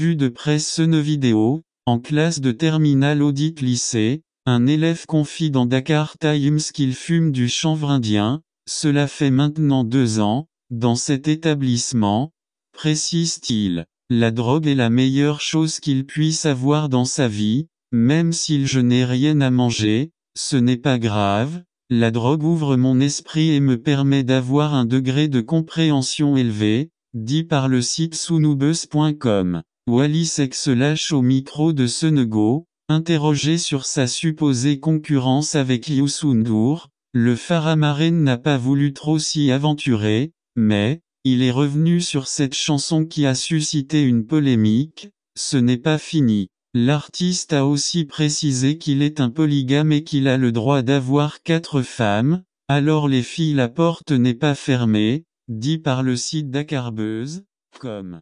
Vu de presse une vidéo, en classe de terminale audit lycée, un élève confie dans Dakar Times qu'il fume du chanvre indien, cela fait maintenant deux ans, dans cet établissement, précise-t-il. La drogue est la meilleure chose qu'il puisse avoir dans sa vie, même s'il je n'ai rien à manger, ce n'est pas grave, la drogue ouvre mon esprit et me permet d'avoir un degré de compréhension élevé, dit par le site sunubus.com. Wallis se lâche au micro de Senego, interrogé sur sa supposée concurrence avec Yusundur, le marine n'a pas voulu trop s'y aventurer, mais, il est revenu sur cette chanson qui a suscité une polémique, ce n'est pas fini. L'artiste a aussi précisé qu'il est un polygame et qu'il a le droit d'avoir quatre femmes, alors les filles la porte n'est pas fermée, dit par le site dakarbeuse, comme.